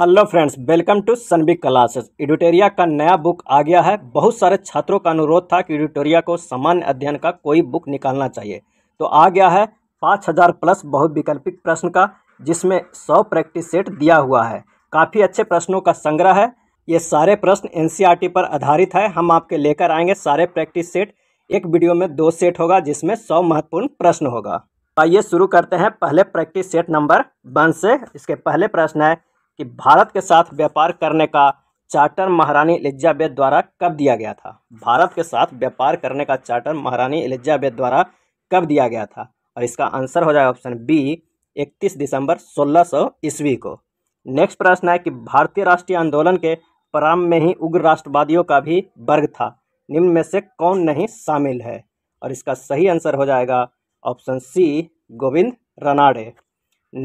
hello friends welcome to सनबिक classes एडिटोरिया का नया बुक आ गया है बहुत सारे छात्रों का अनुरोध था कि एडिटोरिया को सामान्य अध्ययन का कोई बुक निकालना चाहिए तो आ गया है पाँच हज़ार प्लस बहुविकल्पिक प्रश्न का जिसमें सौ प्रैक्टिस सेट दिया हुआ है काफ़ी अच्छे प्रश्नों का संग्रह है ये सारे प्रश्न एन e पर आधारित है हम आपके लेकर आएंगे सारे प्रैक्टिस सेट एक वीडियो में दो सेट होगा जिसमें सौ महत्वपूर्ण प्रश्न होगा आइए शुरू करते हैं पहले प्रैक्टिस सेट नंबर वन से इसके पहले प्रश्न है कि भारत के साथ व्यापार करने का चार्टर महारानी एलिजाबेथ द्वारा कब दिया गया था भारत के साथ व्यापार करने का चार्टर महारानी एलिजाबेथ द्वारा कब दिया गया था और इसका आंसर हो जाएगा ऑप्शन बी 31 दिसंबर 1600 सौ ईस्वी को नेक्स्ट प्रश्न है कि भारतीय राष्ट्रीय आंदोलन के प्रारंभ में ही उग्र राष्ट्रवादियों का भी वर्ग था निम्न में से कौन नहीं शामिल है और इसका सही आंसर हो जाएगा option C Govind Ranade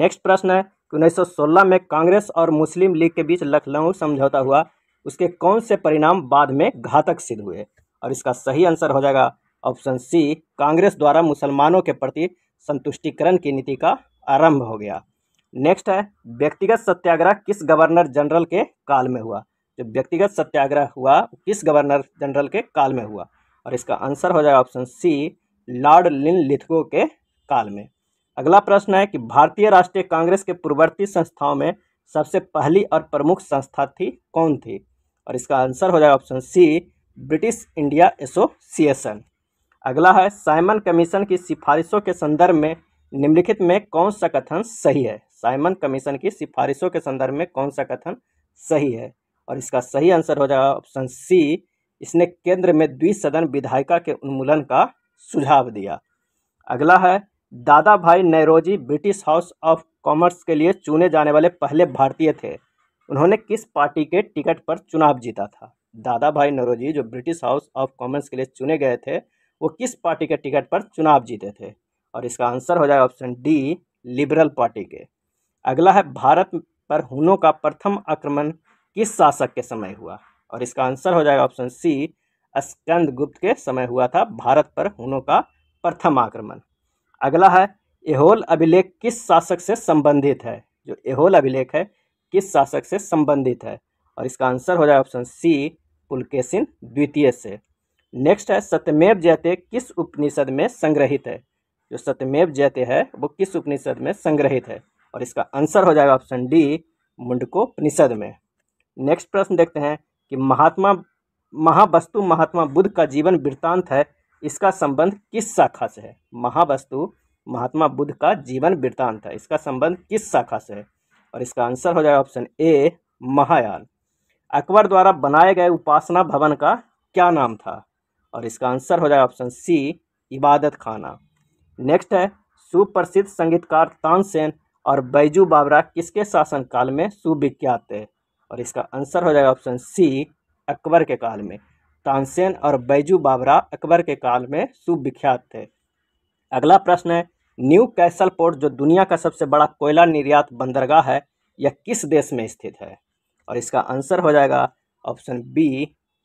next प्रश्न है 1916 में कांग्रेस और मुस्लिम लीग के बीच लखनऊ समझौता हुआ उसके कौन से परिणाम बाद में घातक सिद्ध हुए और इसका सही आंसर हो जाएगा ऑप्शन सी कांग्रेस द्वारा मुसलमानों के प्रति संतुष्टिकरण की नीति का आरंभ हो गया नेक्स्ट है व्यक्तिगत सत्याग्रह किस गवर्नर जनरल के काल में हुआ जो व्यक्तिगत सत्याग्रह हुआ किस गवर्नर जनरल के काल में हुआ और इसका आंसर हो जाएगा option C Lord Linlithgow के काल में अगला प्रश्न है कि भारतीय राष्ट्रीय कांग्रेस के पूर्ववर्ती संस्थाओं में सबसे पहली और प्रमुख संस्था थी कौन थी और इसका आंसर हो जाएगा option C British India association अगला है साइमन कमीशन की सिफारिशों के संदर्भ में निम्नलिखित में कौन सा कथन सही है साइमन कमीशन की सिफारिशों के संदर्भ में कौन सा कथन सही है और इसका सही आंसर हो जाएगा ऑप्शन सी इसने केंद्र में द्विसदन विधायिका के उन्मूलन का सुझाव दिया अगला है Dadabhai Naoroji British House of Commons के लिए चुने जाने वाले पहले भारतीय थे उन्होंने किस पार्टी के टिकट पर चुनाव जीता था दादा भाई नेहरोजी जो ब्रिटिश हाउस ऑफ कॉमर्स के लिए चुने गए थे वो किस पार्टी के टिकट पर चुनाव जीते थे और इसका आंसर हो जाएगा ऑप्शन डी लिबरल पार्टी के अगला है भारत पर हुनों का प्रथम आक्रमण किस शासक के समय हुआ और इसका आंसर हो जाएगा ऑप्शन सी स्कंद गुप्त के समय हुआ था भारत पर हुनों का प्रथम आक्रमण अगला है एहोल अभिलेख किस शासक से संबंधित है जो एहोल अभिलेख है किस शासक से संबंधित है और इसका आंसर हो जाएगा ऑप्शन सी पुलकेशन द्वितीय से नेक्स्ट है सत्यमेव जयते किस उपनिषद में संग्रहित है जो सत्यमेव जयते है वो किस उपनिषद में संग्रहित है और इसका आंसर हो जाएगा ऑप्शन डी मुंडकोपनिषद में नेक्स्ट प्रश्न देखते हैं कि महात्मा महावस्तु महात्मा बुद्ध का जीवन वृत्तांत है इसका संबंध किस शाखा से है महावस्तु महात्मा बुद्ध का जीवन वृत्तांत है इसका संबंध किस शाखा से है और इसका आंसर हो जाएगा ऑप्शन ए महायान अकबर द्वारा बनाए गए उपासना भवन का क्या नाम था और इसका आंसर हो जाएगा ऑप्शन सी इबादत खाना नेक्स्ट है सुप्रसिद्ध संगीतकार तानसेन और बैजू बाबरा किसके शासनकाल में सुविख्यात थे और इसका आंसर हो जाएगा ऑप्शन सी अकबर के काल में तानसेन और बैजू बाबरा अकबर के काल में सुविख्यात थे अगला प्रश्न है न्यू कैसल पोर्ट जो दुनिया का सबसे बड़ा कोयला निर्यात बंदरगाह है यह किस देश में स्थित है और इसका आंसर हो जाएगा ऑप्शन बी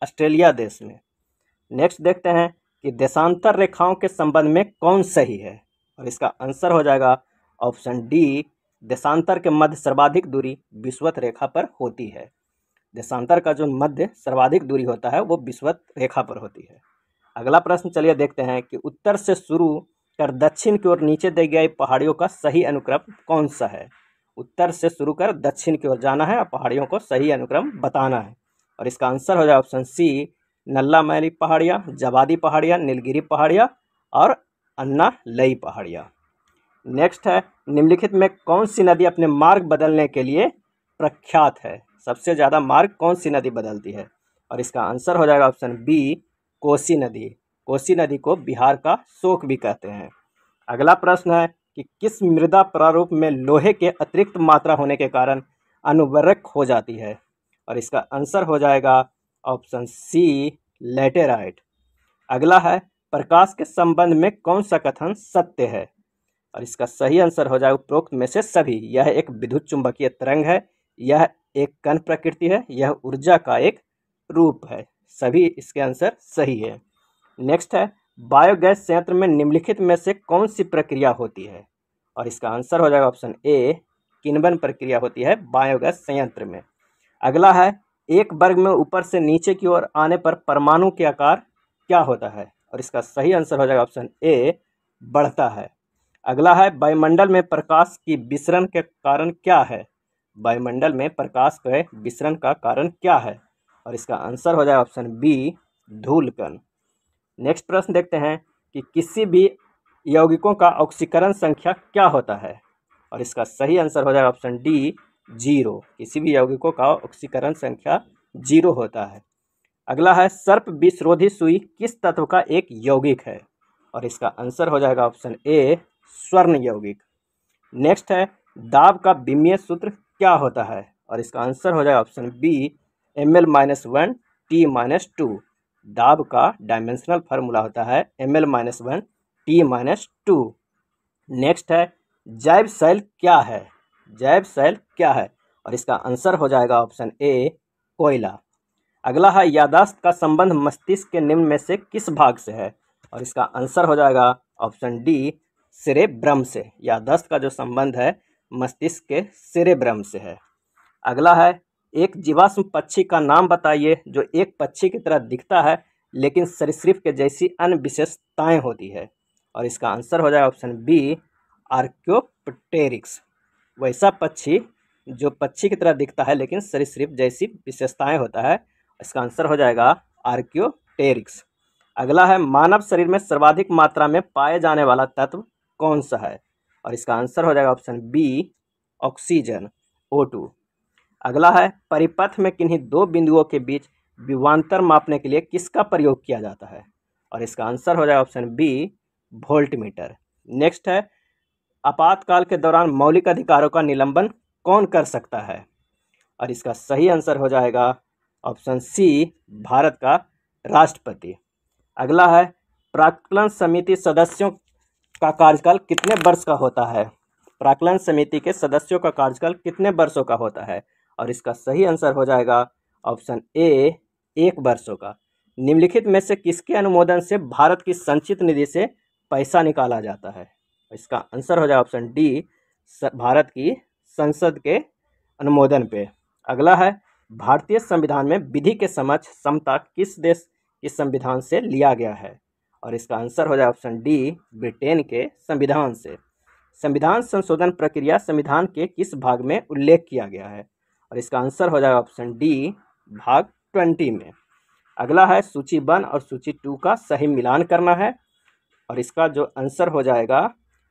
ऑस्ट्रेलिया देश में नेक्स्ट देखते हैं कि देशांतर रेखाओं के संबंध में कौन सही है और इसका आंसर हो जाएगा ऑप्शन डी देशांतर के मध्य सर्वाधिक दूरी विश्वत रेखा पर होती है देशांतर का जो मध्य सर्वाधिक दूरी होता है वो विश्वत रेखा पर होती है अगला प्रश्न चलिए देखते हैं कि उत्तर से शुरू कर दक्षिण की ओर नीचे दी गई पहाड़ियों का सही अनुक्रम कौन सा है उत्तर से शुरू कर दक्षिण की ओर जाना है और पहाड़ियों को सही अनुक्रम बताना है और इसका आंसर हो जाए ऑप्शन सी नल्ला मैली पहाड़ियाँ जवादी पहाड़ियाँ नीलगिरी पहाड़ियाँ और अन्ना लई पहाड़ियाँ नेक्स्ट है निम्नलिखित में कौन सी नदी अपने मार्ग बदलने के लिए प्रख्यात है सबसे ज़्यादा मार्ग कौन सी नदी बदलती है और इसका आंसर हो जाएगा ऑप्शन बी कोसी नदी कोसी नदी को बिहार का शोक भी कहते हैं अगला प्रश्न है कि किस मृदा प्रारूप में लोहे के अतिरिक्त मात्रा होने के कारण अनुवरक हो जाती है और इसका आंसर हो जाएगा ऑप्शन सी लेटेराइट अगला है प्रकाश के संबंध में कौन सा कथन सत्य है और इसका सही आंसर हो जाएगा उपरोक्त में से सभी यह एक विद्युत चुंबकीय तरंग है यह एक कण प्रकृति है यह ऊर्जा का एक रूप है सभी इसके आंसर सही है नेक्स्ट है बायोगैस संयंत्र में निम्नलिखित में से कौन सी प्रक्रिया होती है और इसका आंसर हो जाएगा ऑप्शन ए किनबन प्रक्रिया होती है बायोगैस संयंत्र में अगला है एक वर्ग में ऊपर से नीचे की ओर आने पर परमाणु के आकार क्या होता है और इसका सही आंसर हो जाएगा ऑप्शन ए बढ़ता है अगला है वायुमंडल में प्रकाश की विसरण के कारण क्या है वायुमंडल में प्रकाश के विसरण का कारण क्या है और इसका आंसर हो जाए ऑप्शन बी धूलकण नेक्स्ट प्रश्न देखते हैं कि किसी भी यौगिकों का ऑक्सीकरण संख्या क्या होता है और इसका सही आंसर हो जाए ऑप्शन डी जीरो किसी भी यौगिकों का ऑक्सीकरण संख्या जीरो होता है अगला है सर्प विश्रोधी सुई किस तत्व का एक यौगिक है और इसका आंसर हो जाएगा ऑप्शन ए स्वर्ण यौगिक नेक्स्ट है दाब का विमीय सूत्र क्या होता है और इसका आंसर हो जाएगा option B M L minus one T minus two दाब का डायमेंशनल फार्मूला होता है M L minus one T minus two next है जैव सेल क्या है जैव सेल क्या है और इसका आंसर हो जाएगा ऑप्शन ए कोयला अगला है यादाश्त का संबंध मस्तिष्क के निम्न में से किस भाग से है और इसका आंसर हो जाएगा ऑप्शन डी सिरे ब्रह्म से यादाश्त का जो संबंध है मस्तिष्क के सेरेब्रम से है अगला है एक जीवाश्म पक्षी का नाम बताइए जो एक पक्षी की तरह दिखता है लेकिन सरसरीफ के जैसी अन्य विशेषताएँ होती है और इसका आंसर हो जाएगा ऑप्शन बी आर्क्योपटेरिक्स वैसा पक्षी जो पक्षी की तरह दिखता है लेकिन सरसरीफ जैसी विशेषताएँ होता है इसका आंसर हो जाएगा आर्क्योटेरिक्स अगला है मानव शरीर में सर्वाधिक मात्रा में पाए जाने वाला तत्व कौन सा है और इसका आंसर हो जाएगा option B oxygen O two अगला है परिपथ में किन्हीं दो बिंदुओं के बीच विवांतर मापने के लिए किसका प्रयोग किया जाता है और इसका आंसर हो जाएगा ऑप्शन बी वोल्टमीटर नेक्स्ट है आपातकाल के दौरान मौलिक अधिकारों का निलंबन कौन कर सकता है और इसका सही आंसर हो जाएगा ऑप्शन सी भारत का राष्ट्रपति अगला है प्राकलन समिति सदस्यों का कार्यकाल कितने वर्ष का होता है प्राकलन समिति के सदस्यों का कार्यकाल कितने वर्षों का होता है और इसका सही आंसर हो जाएगा ऑप्शन ए एक वर्षों का निम्नलिखित में से किसके अनुमोदन से भारत की संचित निधि से पैसा निकाला जाता है इसका आंसर हो जाए ऑप्शन डी भारत की संसद के अनुमोदन पे अगला है भारतीय संविधान में विधि के समक्ष समता किस देश के संविधान से लिया गया है और इसका आंसर हो जाए ऑप्शन डी ब्रिटेन के संविधान से संविधान संशोधन प्रक्रिया संविधान के किस भाग में उल्लेख किया गया है और इसका आंसर हो जाए ऑप्शन डी भाग ट्वेंटी में अगला है सूची वन और सूची टू का सही मिलान करना है और इसका जो आंसर हो जाएगा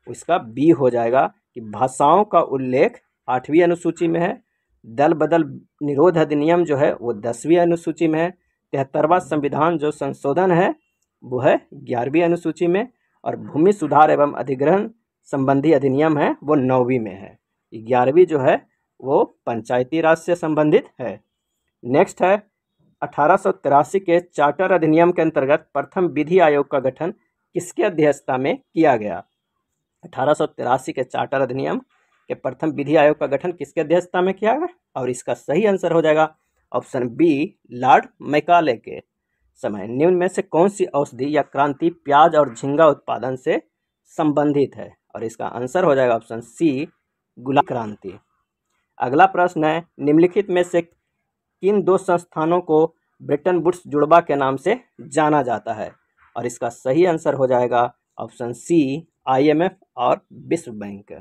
उसका बी हो जाएगा कि भाषाओं का उल्लेख आठवीं अनुसूची में है दल बदल निरोध अधिनियम जो है वो दसवीं अनुसूची में है तिहत्तरवा संविधान जो संशोधन है वो है ग्यारहवीं अनुसूची में और भूमि सुधार एवं अधिग्रहण संबंधी अधिनियम है वो नौवीं में है ग्यारहवीं जो है वो पंचायती राज से संबंधित है नेक्स्ट है अठारह के चार्टर अधिनियम के अंतर्गत प्रथम विधि आयोग का गठन किसके अध्यक्षता में किया गया अठारह के चार्टर अधिनियम के प्रथम विधि आयोग का गठन किसके अध्यक्षता में किया गया और इसका सही आंसर हो जाएगा ऑप्शन बी लॉर्ड मैकाले के समय निम्न में से कौन सी औषधि या क्रांति प्याज और झींगा उत्पादन से संबंधित है और इसका आंसर हो जाएगा ऑप्शन सी गुला क्रांति अगला प्रश्न है निम्नलिखित में से किन दो संस्थानों को ब्रिटन बुट्स जुड़वा के नाम से जाना जाता है और इसका सही आंसर हो जाएगा ऑप्शन सी आईएमएफ और विश्व बैंक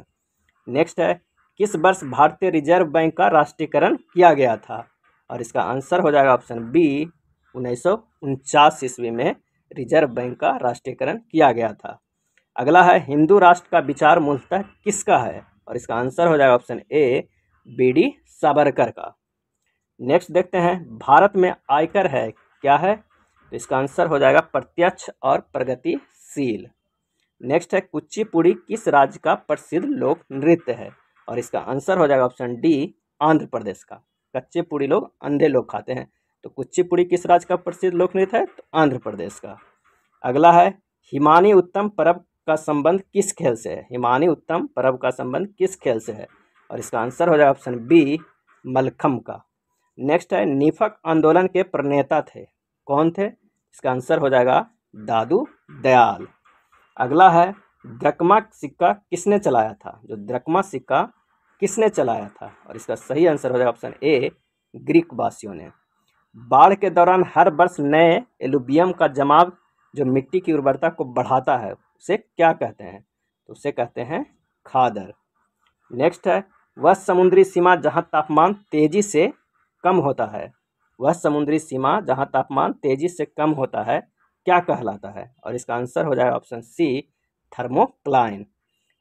नेक्स्ट है किस वर्ष भारतीय रिजर्व बैंक का राष्ट्रीयकरण किया गया था और इसका आंसर हो जाएगा ऑप्शन बी उन्नीस सौ उनचास ईस्वी में रिजर्व बैंक का राष्ट्रीयकरण किया गया था अगला है हिंदू राष्ट्र का विचार मूलतः किसका है और इसका आंसर हो जाएगा option A B D Savarkar का नेक्स्ट देखते हैं भारत में आयकर है क्या है तो इसका आंसर हो जाएगा प्रत्यक्ष और प्रगतिशील नेक्स्ट है कुचिपुड़ी किस राज्य का प्रसिद्ध लोक नृत्य है और इसका आंसर हो जाएगा ऑप्शन डी आंध्र प्रदेश का कच्चे पूड़ी लोग अंधे लोग खाते हैं तो कुचिपुड़ी किस राज्य का प्रसिद्ध नृत्य है तो आंध्र प्रदेश का अगला है हिमानी उत्तम पर्व का संबंध किस खेल से है हिमानी उत्तम पर्व का संबंध किस खेल से है और इसका आंसर हो जाएगा ऑप्शन बी मलखम का नेक्स्ट है निफक आंदोलन के प्रणेता थे कौन थे इसका आंसर हो जाएगा दादू दयाल अगला है द्रकमा सिक्का किसने चलाया था जो द्रकमा सिक्का किसने चलाया था और इसका सही आंसर हो जाएगा ऑप्शन ए ग्रीक वासियों ने बाढ़ के दौरान हर वर्ष नए एलुबियम का जमाव जो मिट्टी की उर्वरता को बढ़ाता है उसे क्या कहते हैं तो उसे कहते हैं खादर नेक्स्ट है वह समुद्री सीमा जहां तापमान तेजी से कम होता है वह समुद्री सीमा जहां तापमान तेजी से कम होता है क्या कहलाता है और इसका आंसर हो जाएगा ऑप्शन सी थर्मोक्लाइन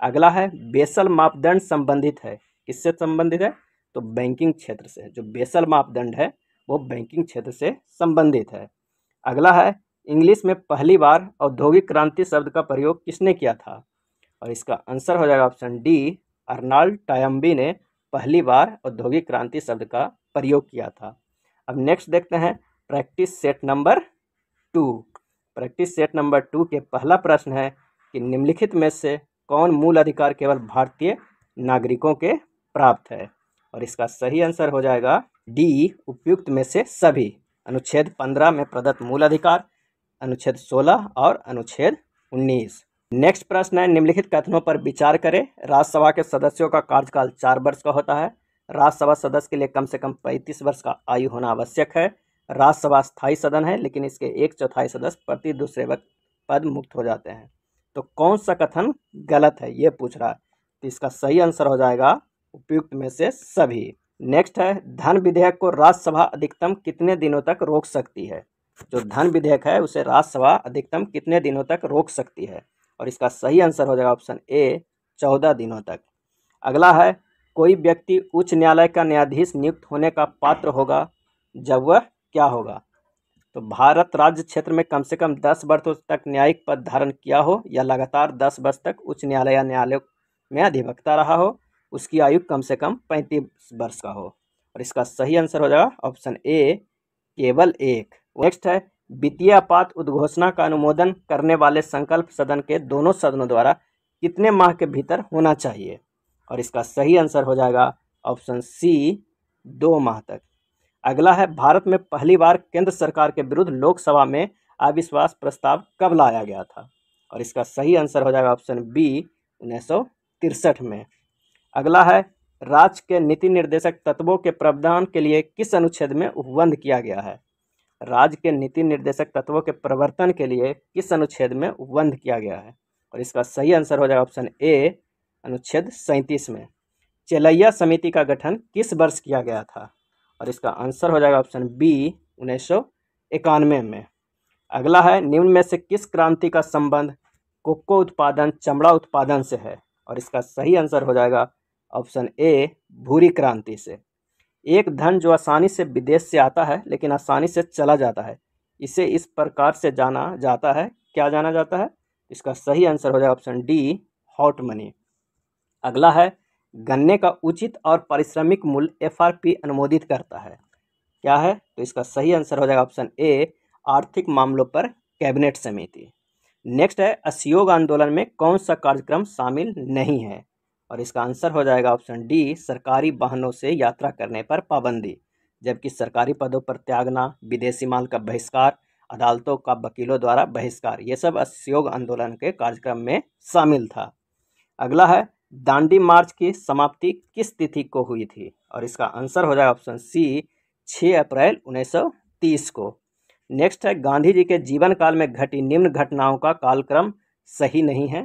अगला है बेसल मापदंड संबंधित है किससे संबंधित है तो बैंकिंग क्षेत्र से जो बेसल मापदंड है वो बैंकिंग क्षेत्र से संबंधित है अगला है इंग्लिश में पहली बार औद्योगिक क्रांति शब्द का प्रयोग किसने किया था और इसका आंसर हो जाएगा ऑप्शन डी अर्नाल्ड टायम्बी ने पहली बार औद्योगिक क्रांति शब्द का प्रयोग किया था अब नेक्स्ट देखते हैं practice set number two practice set number two के पहला प्रश्न है कि निम्नलिखित में से कौन मूल अधिकार केवल भारतीय नागरिकों के प्राप्त है और इसका सही आंसर हो जाएगा डी उपयुक्त में से सभी अनुच्छेद पंद्रह में प्रदत्त मूल अधिकार अनुच्छेद सोलह और अनुच्छेद उन्नीस नेक्स्ट प्रश्न है निम्नलिखित कथनों पर विचार करें राज्यसभा के सदस्यों का कार्यकाल चार वर्ष का होता है राज्यसभा सदस्य के लिए कम से कम पैंतीस वर्ष का आयु होना आवश्यक है राज्यसभा स्थायी सदन है लेकिन इसके एक चौथाई सदस्य प्रति दूसरे वक्त पद मुक्त हो जाते हैं तो कौन सा कथन गलत है ये पूछ रहा है तो इसका सही आंसर हो जाएगा उपयुक्त में से सभी नेक्स्ट है धन विधेयक को राज्यसभा अधिकतम कितने दिनों तक रोक सकती है जो धन विधेयक है उसे राज्यसभा अधिकतम कितने दिनों तक रोक सकती है और इसका सही आंसर हो जाएगा ऑप्शन ए चौदह दिनों तक अगला है कोई व्यक्ति उच्च न्यायालय का न्यायाधीश नियुक्त होने का पात्र होगा जब वह क्या होगा तो भारत राज्य क्षेत्र में कम से कम दस वर्ष तक न्यायिक पद धारण किया हो या लगातार दस वर्ष तक उच्च न्यायालय या न्यायालय में अधिवक्ता रहा हो उसकी आयु कम से कम पैंतीस वर्ष का हो और इसका सही आंसर हो जाएगा ऑप्शन ए केवल एक नेक्स्ट है वित्तीय आपात उद्घोषणा का अनुमोदन करने वाले संकल्प सदन के दोनों सदनों द्वारा कितने माह के भीतर होना चाहिए और इसका सही आंसर हो जाएगा ऑप्शन सी दो माह तक अगला है भारत में पहली बार केंद्र सरकार के विरुद्ध लोकसभा में अविश्वास प्रस्ताव कब लाया गया था और इसका सही आंसर हो जाएगा ऑप्शन बी उन्नीस में अगला है राज्य के नीति निर्देशक तत्वों के प्रावधान के लिए किस अनुच्छेद में उपबंध किया गया है राज्य के नीति निर्देशक तत्वों के प्रवर्तन के लिए किस अनुच्छेद में उपबंध किया गया है और इसका सही आंसर हो जाएगा ऑप्शन ए अनुच्छेद सैंतीस में चेलैया समिति का गठन किस वर्ष किया गया था और इसका आंसर हो जाएगा ऑप्शन बी उन्नीस इक्यानवे में अगला है निम्न में से किस क्रांति का संबंध कोको उत्पादन चमड़ा उत्पादन से है और इसका सही आंसर हो जाएगा ऑप्शन ए भूरी क्रांति से एक धन जो आसानी से विदेश से आता है लेकिन आसानी से चला जाता है इसे इस प्रकार से जाना जाता है क्या जाना जाता है इसका सही आंसर हो जाएगा ऑप्शन डी हॉट मनी अगला है गन्ने का उचित और पारिश्रमिक मूल्य एफआरपी अनुमोदित करता है क्या है तो इसका सही आंसर हो जाएगा ऑप्शन ए आर्थिक मामलों पर कैबिनेट समिति नेक्स्ट है असयोग आंदोलन में कौन सा कार्यक्रम शामिल नहीं है और इसका आंसर हो जाएगा ऑप्शन डी सरकारी वाहनों से यात्रा करने पर पाबंदी जबकि सरकारी पदों पर त्यागना विदेशी माल का बहिष्कार अदालतों का वकीलों द्वारा बहिष्कार ये सब असहयोग आंदोलन के कार्यक्रम में शामिल था अगला है दांडी मार्च की समाप्ति किस तिथि को हुई थी और इसका आंसर हो जाएगा ऑप्शन सी 6 अप्रैल 1930 को नेक्स्ट है गांधी जी के जीवन काल में घटी निम्न घटनाओं का कालक्रम सही नहीं है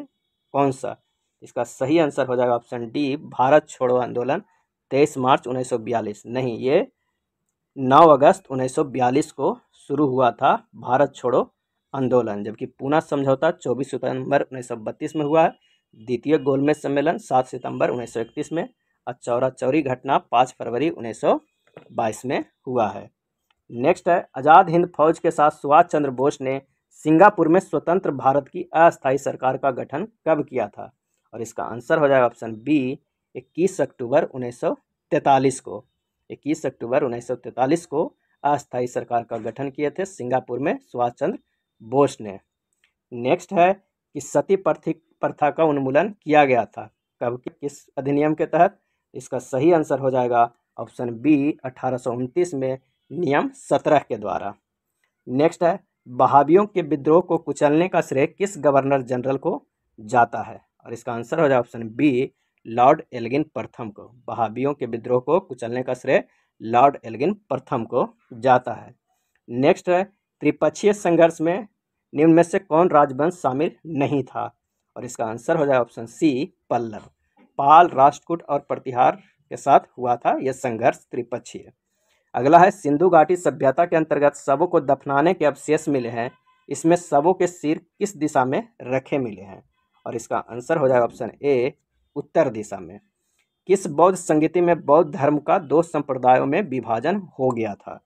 कौन सा इसका सही आंसर हो जाएगा ऑप्शन डी भारत छोड़ो आंदोलन तेईस मार्च 1942 नहीं ये 9 अगस्त 1942 को शुरू हुआ था भारत छोड़ो आंदोलन जबकि पूना समझौता 24 सितंबर 1932 में हुआ है द्वितीय गोलमेज सम्मेलन 7 सितंबर 1931 में और चौरा चौरी घटना 5 फरवरी 1922 में हुआ है नेक्स्ट है आज़ाद हिंद फौज के साथ सुभाष चंद्र बोस ने सिंगापुर में स्वतंत्र भारत की अस्थायी सरकार का गठन कब किया था और इसका आंसर हो जाएगा ऑप्शन बी इक्कीस अक्टूबर 1943 को इक्कीस अक्टूबर 1943 को अस्थायी सरकार का गठन किए थे सिंगापुर में सुभाष चंद्र बोस ने नेक्स्ट है कि सती प्रथा का उन्मूलन किया गया था कब किस अधिनियम के तहत इसका सही आंसर हो जाएगा ऑप्शन बी अठारह में नियम सत्रह के द्वारा नेक्स्ट है बहावियों के विद्रोह को कुचलने का श्रेय किस गवर्नर जनरल को जाता है और इसका आंसर हो जाए ऑप्शन बी लॉर्ड एलगिन प्रथम को बहाबियों के विद्रोह को कुचलने का श्रेय लॉर्ड एलगिन प्रथम को जाता है नेक्स्ट है त्रिपक्षीय संघर्ष में निम्न में से कौन राजवंश शामिल नहीं था और इसका आंसर हो जाए ऑप्शन सी पल्लव पाल राष्ट्रकूट और प्रतिहार के साथ हुआ था यह संघर्ष त्रिपक्षीय अगला है सिंधु घाटी सभ्यता के अंतर्गत शवों को दफनाने के अवशेष मिले हैं इसमें शवों के सिर किस दिशा में रखे मिले हैं और इसका आंसर हो जाएगा ऑप्शन ए उत्तर दिशा में किस बौद्ध संगीति में बौद्ध धर्म का दो संप्रदायों में विभाजन हो गया था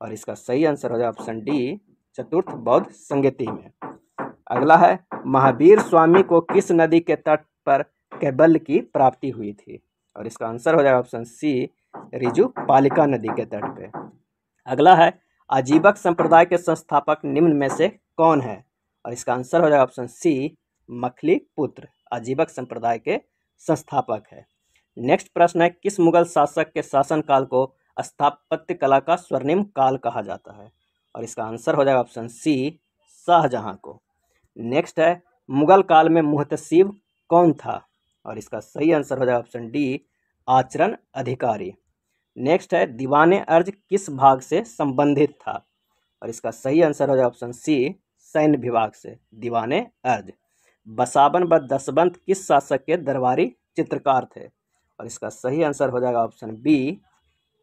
और इसका सही आंसर हो जाएगा ऑप्शन डी चतुर्थ बौद्ध संगीति में अगला है महावीर स्वामी को किस नदी के तट पर कैबल की प्राप्ति हुई थी और इसका आंसर हो जाएगा ऑप्शन सी रिजु पालिका नदी के तट पे अगला है आजीवक संप्रदाय के संस्थापक निम्न में से कौन है और इसका आंसर हो जाएगा ऑप्शन सी मखली पुत्र अजीबक संप्रदाय के संस्थापक है नेक्स्ट प्रश्न है किस मुगल शासक के शासनकाल को स्थापत्य कला का स्वर्णिम काल कहा जाता है और इसका आंसर हो जाएगा ऑप्शन सी शाहजहां को नेक्स्ट है मुगल काल में मुहतसीब कौन था और इसका सही आंसर हो जाएगा ऑप्शन डी आचरण अधिकारी नेक्स्ट है दीवान अर्ज किस भाग से संबंधित था और इसका सही आंसर हो जाएगा ऑप्शन सी सैन्य विभाग से दीवान अर्ज बसावन व दसवंत किस शासक के दरबारी चित्रकार थे और इसका सही आंसर हो जाएगा ऑप्शन बी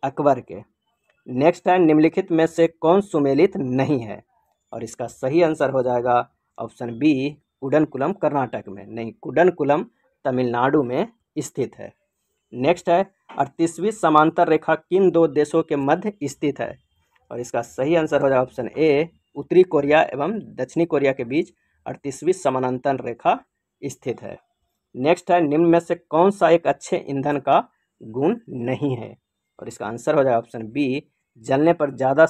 अकबर के नेक्स्ट है निम्नलिखित में से कौन सुमेलित नहीं है और इसका सही आंसर हो जाएगा ऑप्शन बी कुडनकुलम कर्नाटक में नहीं कुडनकुलम तमिलनाडु में स्थित है नेक्स्ट है अड़तीसवीं समांतर रेखा किन दो देशों के मध्य स्थित है और इसका सही आंसर हो जाएगा ऑप्शन ए उत्तरी कोरिया एवं दक्षिणी कोरिया के बीच अड़तीसवीं समानांतर रेखा स्थित है नेक्स्ट है निम्न में से कौन सा एक अच्छे ईंधन का गुण नहीं है और इसका आंसर हो जाएगा ऑप्शन बी जलने पर ज़्यादा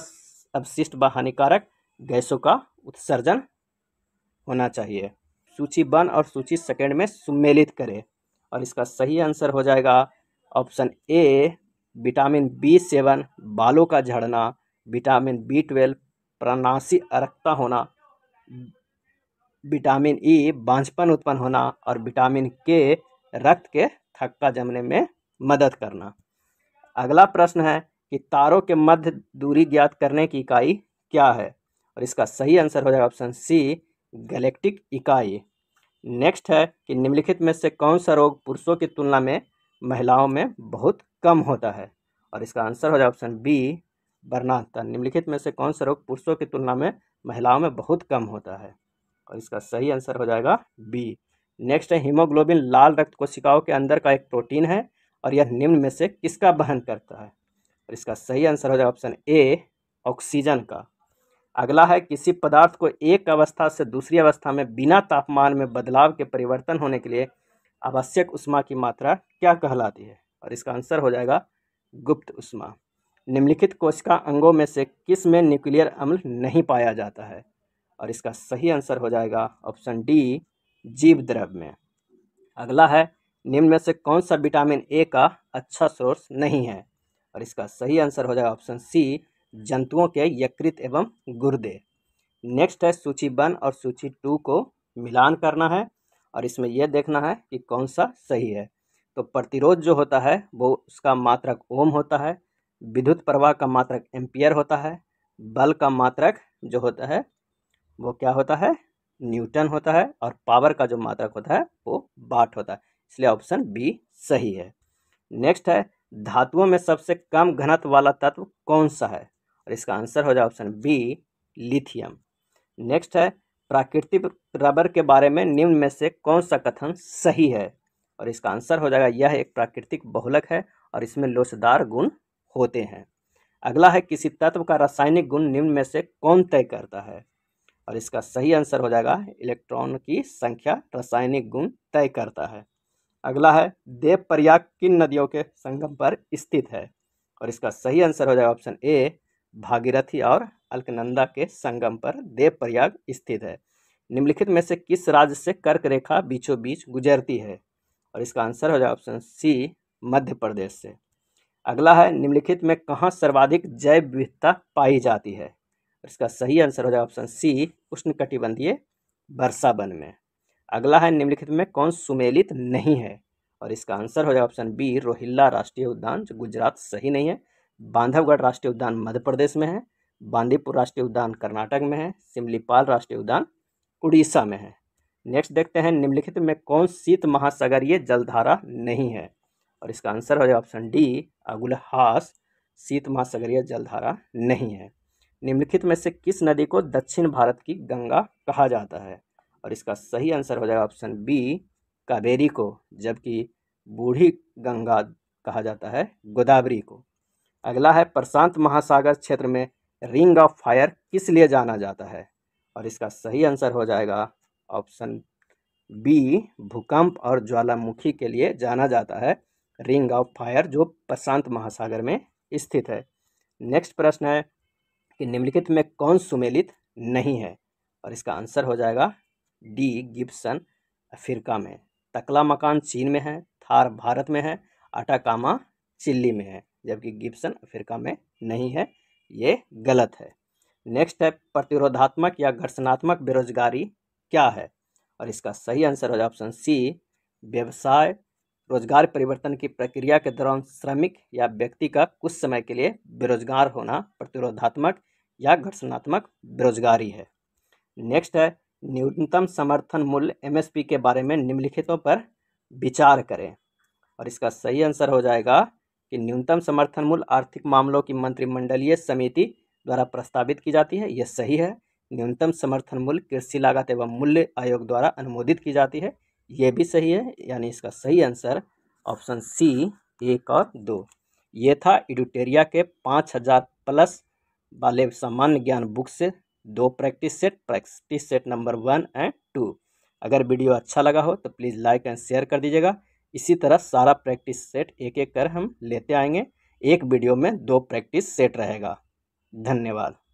अवशिष्ट व हानिकारक गैसों का उत्सर्जन होना चाहिए सूची वन और सूची सेकेंड में सुमेलित करें और इसका सही आंसर हो जाएगा option A vitamin B seven बालों का झड़ना विटामिन बी ट्वेल्व प्रनासी अरक्ता होना विटामिन ई e बांझपन उत्पन्न होना और विटामिन के रक्त के थक्का जमने में मदद करना अगला प्रश्न है कि तारों के मध्य दूरी ज्ञात करने की इकाई क्या है और इसका सही आंसर हो जाएगा ऑप्शन सी गैलेक्टिक इकाई नेक्स्ट है कि निम्नलिखित में से कौन सा रोग पुरुषों की तुलना में महिलाओं में बहुत कम होता है और इसका आंसर हो जाएगा ऑप्शन बी बर्नाता निम्नलिखित में से कौन सा रोग पुरुषों की तुलना में महिलाओं में बहुत कम होता है और इसका सही आंसर हो जाएगा बी नेक्स्ट है हीमोग्लोबिन लाल रक्त कोशिकाओं के अंदर का एक प्रोटीन है और यह निम्न में से किसका वहन करता है और इसका सही आंसर हो जाएगा ऑप्शन ए ऑक्सीजन का अगला है किसी पदार्थ को एक अवस्था से दूसरी अवस्था में बिना तापमान में बदलाव के परिवर्तन होने के लिए आवश्यक उष्मा की मात्रा क्या कहलाती है और इसका आंसर हो जाएगा गुप्त उष्मा निम्नलिखित कोशिका अंगों में से किस में न्यूक्लियर अम्ल नहीं पाया जाता है और इसका सही आंसर हो जाएगा ऑप्शन डी जीव द्रव में अगला है निम्न में से कौन सा विटामिन ए का अच्छा सोर्स नहीं है और इसका सही आंसर हो जाएगा ऑप्शन सी जंतुओं के यकृत एवं गुर्दे नेक्स्ट है सूची वन और सूची टू को मिलान करना है और इसमें यह देखना है कि कौन सा सही है तो प्रतिरोध जो होता है वो उसका मात्रक ओम होता है विद्युत प्रवाह का मात्रक एम्पियर होता है बल का मात्रक जो होता है वो क्या होता है न्यूटन होता है और पावर का जो मात्रक होता है वो बाट होता है इसलिए ऑप्शन बी सही है नेक्स्ट है धातुओं में सबसे कम घनत्व वाला तत्व कौन सा है और इसका आंसर हो जाए ऑप्शन बी लिथियम नेक्स्ट है प्राकृतिक रबर के बारे में निम्न में से कौन सा कथन सही है और इसका आंसर हो जाएगा यह एक प्राकृतिक बहुलक है और इसमें लोचदार गुण होते हैं अगला है किसी तत्व का रासायनिक गुण निम्न में से कौन तय करता है और इसका सही आंसर हो जाएगा इलेक्ट्रॉन की संख्या रासायनिक गुण तय करता है अगला है देव प्रयाग किन नदियों के संगम पर स्थित है और इसका सही आंसर हो जाएगा ऑप्शन ए भागीरथी और अलकनंदा के संगम पर देव प्रयाग स्थित है निम्नलिखित में से किस राज्य से कर्क रेखा बीचों बीच गुजरती है और इसका आंसर हो जाएगा ऑप्शन सी मध्य प्रदेश से अगला है निम्नलिखित में कहाँ सर्वाधिक जैव विविधता पाई जाती है और इसका सही आंसर हो जाएगा ऑप्शन सी उष्ण कटिबंधीय वर्षा वन में अगला है निम्नलिखित में कौन सुमेलित नहीं है और इसका आंसर हो जाएगा ऑप्शन बी रोहिल्ला राष्ट्रीय उद्यान जो गुजरात सही नहीं है बांधवगढ़ राष्ट्रीय उद्यान मध्य प्रदेश में है बांदीपुर राष्ट्रीय उद्यान कर्नाटक में है सिमलीपाल राष्ट्रीय उद्यान उड़ीसा में है नेक्स्ट देखते हैं निम्नलिखित में कौन शीत महासागरीय जलधारा नहीं है और इसका आंसर हो जाएगा ऑप्शन डी अगुलहास शीत महासागरीय जलधारा नहीं है निम्नलिखित में से किस नदी को दक्षिण भारत की गंगा कहा जाता है और इसका सही आंसर हो जाएगा ऑप्शन बी कावेरी को जबकि बूढ़ी गंगा कहा जाता है गोदावरी को अगला है प्रशांत महासागर क्षेत्र में रिंग ऑफ फायर किस लिए जाना जाता है और इसका सही आंसर हो जाएगा ऑप्शन बी भूकंप और ज्वालामुखी के लिए जाना जाता है रिंग ऑफ फायर जो प्रशांत महासागर में स्थित है नेक्स्ट प्रश्न है कि निम्नलिखित में कौन सुमेलित नहीं है और इसका आंसर हो जाएगा डी गिब्सन अफ्रीका में तकला मकान चीन में है थार भारत में है अटाकामा चिल्ली में है जबकि गिब्सन अफ्रीका में नहीं है ये गलत है नेक्स्ट है प्रतिरोधात्मक या घर्षणात्मक बेरोजगारी क्या है और इसका सही आंसर हो जाए ऑप्शन सी व्यवसाय रोजगार परिवर्तन की प्रक्रिया के दौरान श्रमिक या व्यक्ति का कुछ समय के लिए बेरोजगार होना प्रतिरोधात्मक या घर्षणात्मक बेरोजगारी है नेक्स्ट है न्यूनतम समर्थन मूल्य एमएसपी के बारे में निम्नलिखितों पर विचार करें और इसका सही आंसर हो जाएगा कि न्यूनतम समर्थन मूल्य आर्थिक मामलों की मंत्रिमंडलीय समिति द्वारा प्रस्तावित की जाती है यह सही है न्यूनतम समर्थन मूल्य कृषि लागत एवं मूल्य आयोग द्वारा अनुमोदित की जाती है ये भी सही है यानी इसका सही आंसर ऑप्शन सी एक और दो ये था इडुटेरिया के पाँच हज़ार प्लस वाले सामान्य ज्ञान बुक से दो practice set practice set number one and two अगर वीडियो अच्छा लगा हो तो प्लीज़ लाइक एंड शेयर कर दीजिएगा इसी तरह सारा प्रैक्टिस सेट एक एक कर हम लेते आएंगे एक वीडियो में दो प्रैक्टिस सेट रहेगा धन्यवाद